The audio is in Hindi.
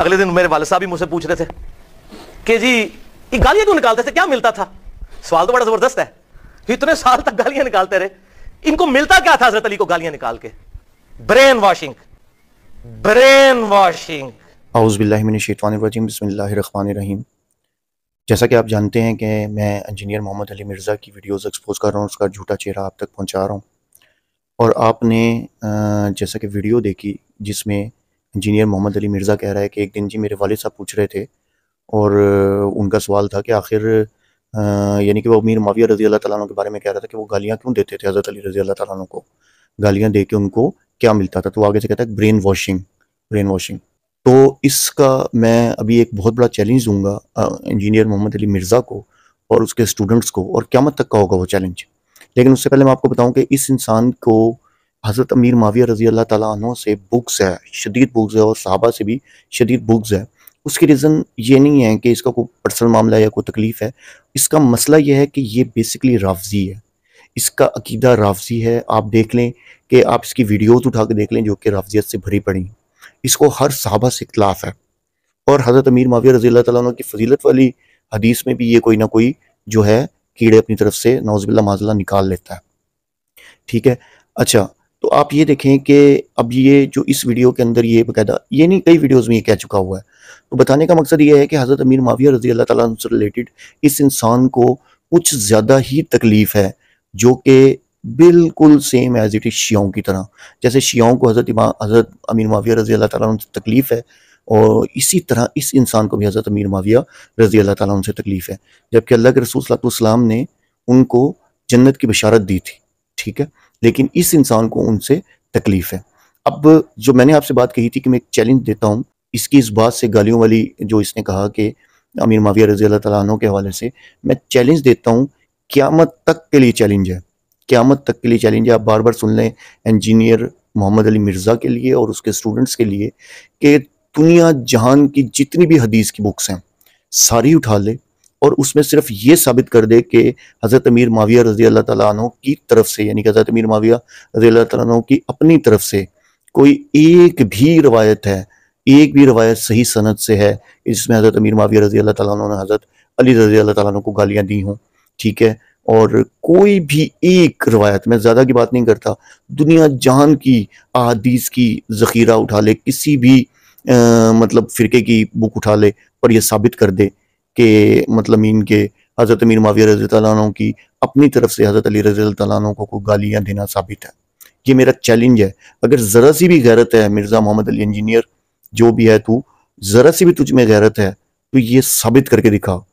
अगले दिन मेरे वाले साहब भी मुझसे पूछ रहे थे कि जी ये गालियां क्यों निकालते थे क्या मिलता था सवाल तो बड़ा जबरदस्त है इतने साल तक गालियां निकालते रहे इनको मिलता क्या था हजरत अली को गालियां निकाल के ब्रेन वॉशिंग ब्रेन वॉशिंग आउज़बिल्लिमिनशैतवानरजीम जैसा कि आप जानते हैं कि मैं इंजीनियर मोहम्मद अली मिर्ज़ा की वीडियोस एक्सपोज कर रहा हूं उसका झूठा चेहरा आप तक पहुंचा रहा हूं और आपने जैसा कि वीडियो देखी जिसमें इंजीनियर मोहम्मद अली मिर्ज़ा कह रहा है कि एक दिन जी मेरे वालिद साहब पूछ रहे थे और उनका सवाल था कि आखिर यानी कि वो अमीर माविया रजी अल्लाह तला के बारे में कह रहा था कि वो गालियाँ क्यों देते थे हज़रत अली रजी अल्लाह तला को गालियाँ दे के उनको क्या मिलता था तो आगे से कहता है ब्रेन वॉशिंग ब्रेन वॉशिंग तो इसका मैं अभी एक बहुत बड़ा चैलेंज दूंगा इंजीनियर मोहम्मद अली मिर्ज़ा को और उसके स्टूडेंट्स को और क्या मत तक का होगा वो चैलेंज लेकिन उससे पहले मैं आपको बताऊं कि इस इंसान को हज़रत अमीर माविया रजी अल्लाह तु से बुक्स है शदीद बुक्स है और साहबा से भी शदीद बुक्स है उसकी रीज़न ये नहीं है कि इसका कोई पर्सनल मामला या कोई तकलीफ़ है इसका मसला यह है कि ये बेसिकली राफजी है इसका अकीदा राफजी है आप देख लें कि आप इसकी वीडियोज़ उठा के देख लें जो कि राफजियत से भरी पड़ी हैं इसको हर साहबा से इख्तलाफ है और हज़रत अमीर माविया रजी अल्लाह की फजीलत वाली हदीस में भी ये कोई ना कोई जो है कीड़े अपनी तरफ से नौजबिल्ला माजला निकाल लेता है ठीक है अच्छा तो आप ये देखें कि अब ये जो इस वीडियो के अंदर ये बकायदा ये नहीं कई वीडियोस में ये कह चुका हुआ है तो बताने का मकसद ये है कि हज़रत अमीर माविया रजी अल्लाह तला से रिलेटेड इस इंसान को कुछ ज़्यादा ही तकलीफ़ है जो कि बिल्कुल सेम एज इट इज़ शियाओं की तरह जैसे शियाओं को हज़रत इमाम हज़रत अमीर माविया रजी अल्लाह तला से तकलीफ़ है और इसी तरह इस इंसान को भी हज़रत अमीर माविया रजी अल्लाह तला से तकलीफ़ है जबकि अल्लाह के रसूल सलाम ने उनको जन्नत की बशारत दी थी ठीक है लेकिन इस इंसान को उनसे तकलीफ है अब जो मैंने आपसे बात कही थी कि मैं एक चैलेंज देता हूँ इसकी इस बात से गालियों वाली जो इसने कहा कि अमीर माविया रजी अल्लाह तला के हवाले से मैं चैलेंज देता हूँ क्यामत तक के लिए चैलेंज है क्यामत तक के लिए चैलेंज है आप बार बार सुन लें इंजीनियर मोहम्मद अली मिर्ज़ा के लिए और उसके स्टूडेंट्स के लिए कि दुनिया जहान की जितनी भी हदीस की बुक्स हैं सारी उठा ले और उसमें सिर्फ ये साबित कर दे कि हज़रत अमीर माविया रजी अल्लाह तु की तरफ से यानी कि हज़रत अमीर माविया रजी अल्लाह तु की अपनी तरफ से कोई एक भी रवायत है एक भी रवायत सही सनत से है जिसमें हज़रत अमीर माविया रजी अल्लाह तु ने हज़रत अली रजी अल्लाह तु को गालियाँ दी हों ठीक है और कोई भी एक रवायत मैं ज़्यादा की बात नहीं करता दुनिया जान की अदीस की ज़खीरा उठा ले किसी भी आ, मतलब फ़िरके की बुक उठा ले और यह साबित कर दे के मतलब इनके हज़रत अमीर माविया रजी तुम की अपनी तरफ से हज़रत अली रजी तु को, को गालियाँ देना साबित है ये मेरा चैलेंज है अगर ज़रा सी भी गैरत है मिर्ज़ा मोहम्मद अली इंजीनियर जो भी है तू ज़रा सी भी तुझ में गैरत है तो ये साबित करके दिखा